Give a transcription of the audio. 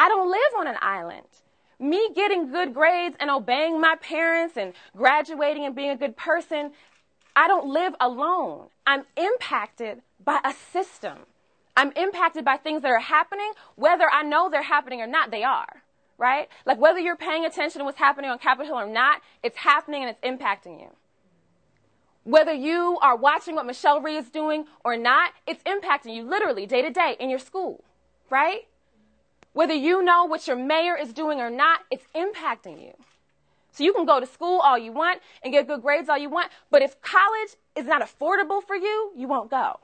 I don't live on an island. Me getting good grades and obeying my parents and graduating and being a good person, I don't live alone. I'm impacted by a system. I'm impacted by things that are happening, whether I know they're happening or not, they are, right? Like whether you're paying attention to what's happening on Capitol Hill or not, it's happening and it's impacting you. Whether you are watching what Michelle Rhee is doing or not, it's impacting you literally day to day in your school, right? Whether you know what your mayor is doing or not, it's impacting you. So you can go to school all you want and get good grades all you want, but if college is not affordable for you, you won't go.